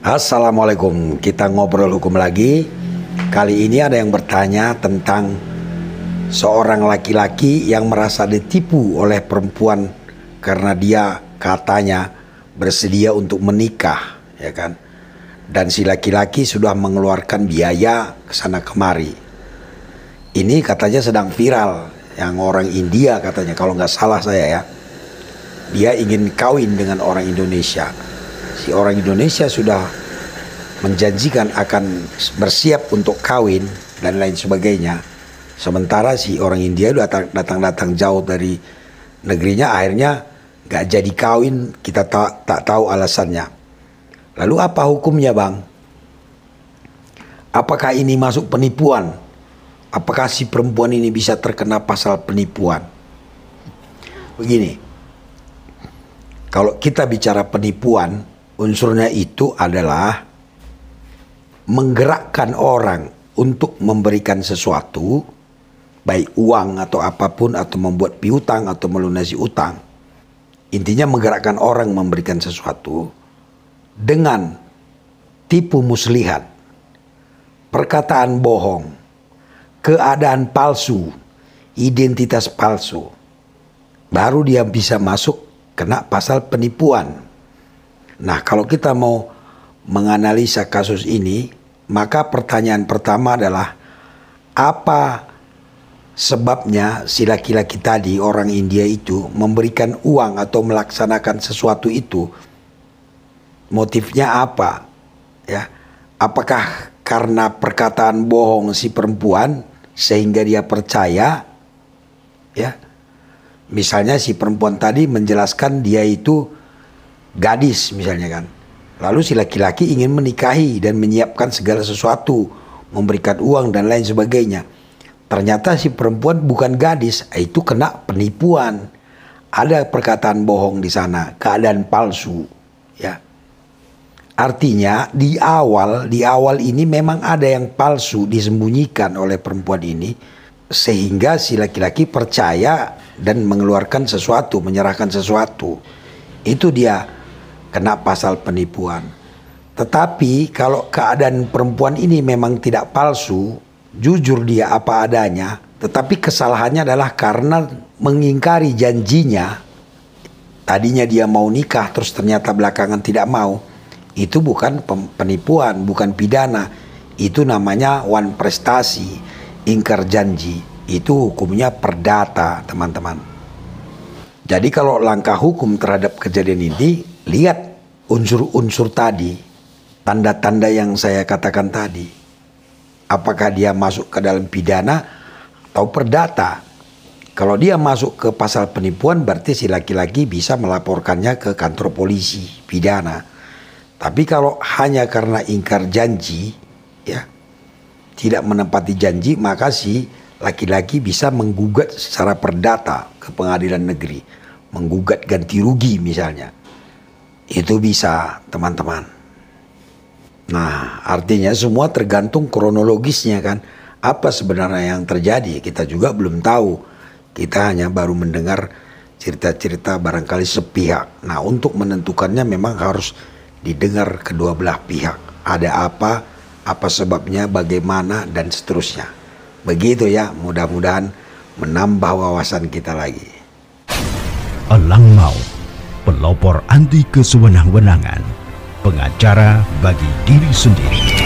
Assalamualaikum, kita ngobrol hukum lagi. Kali ini ada yang bertanya tentang seorang laki-laki yang merasa ditipu oleh perempuan karena dia katanya bersedia untuk menikah, ya kan? Dan si laki-laki sudah mengeluarkan biaya ke sana kemari. Ini katanya sedang viral, yang orang India katanya kalau nggak salah saya ya. Dia ingin kawin dengan orang Indonesia si orang Indonesia sudah menjanjikan akan bersiap untuk kawin dan lain sebagainya. Sementara si orang India datang-datang jauh dari negerinya akhirnya gak jadi kawin kita tak, tak tahu alasannya. Lalu apa hukumnya bang? Apakah ini masuk penipuan? Apakah si perempuan ini bisa terkena pasal penipuan? Begini, kalau kita bicara penipuan, Unsurnya itu adalah menggerakkan orang untuk memberikan sesuatu baik uang atau apapun atau membuat piutang atau melunasi utang. Intinya menggerakkan orang memberikan sesuatu dengan tipu muslihat, perkataan bohong, keadaan palsu, identitas palsu. Baru dia bisa masuk kena pasal penipuan. Nah, kalau kita mau menganalisa kasus ini, maka pertanyaan pertama adalah apa sebabnya si laki-laki tadi orang India itu memberikan uang atau melaksanakan sesuatu itu? Motifnya apa? Ya. Apakah karena perkataan bohong si perempuan sehingga dia percaya? Ya. Misalnya si perempuan tadi menjelaskan dia itu gadis misalnya kan. Lalu si laki-laki ingin menikahi dan menyiapkan segala sesuatu, memberikan uang dan lain sebagainya. Ternyata si perempuan bukan gadis, itu kena penipuan. Ada perkataan bohong di sana, keadaan palsu, ya. Artinya di awal, di awal ini memang ada yang palsu disembunyikan oleh perempuan ini sehingga si laki-laki percaya dan mengeluarkan sesuatu, menyerahkan sesuatu. Itu dia kena pasal penipuan. Tetapi kalau keadaan perempuan ini memang tidak palsu, jujur dia apa adanya, tetapi kesalahannya adalah karena mengingkari janjinya. Tadinya dia mau nikah terus ternyata belakangan tidak mau. Itu bukan penipuan, bukan pidana. Itu namanya wan prestasi, ingkar janji. Itu hukumnya perdata, teman-teman. Jadi kalau langkah hukum terhadap kejadian ini lihat unsur-unsur tadi, tanda-tanda yang saya katakan tadi. Apakah dia masuk ke dalam pidana atau perdata? Kalau dia masuk ke pasal penipuan berarti si laki-laki bisa melaporkannya ke kantor polisi pidana. Tapi kalau hanya karena ingkar janji, ya tidak menempati janji, maka si laki-laki bisa menggugat secara perdata ke pengadilan negeri, menggugat ganti rugi misalnya. Itu bisa teman-teman. Nah artinya semua tergantung kronologisnya kan. Apa sebenarnya yang terjadi kita juga belum tahu. Kita hanya baru mendengar cerita-cerita barangkali sepihak. Nah untuk menentukannya memang harus didengar kedua belah pihak. Ada apa, apa sebabnya, bagaimana, dan seterusnya. Begitu ya, mudah-mudahan menambah wawasan kita lagi. Elang Mau pelopor anti kesewenang-wenangan, pengacara bagi diri sendiri.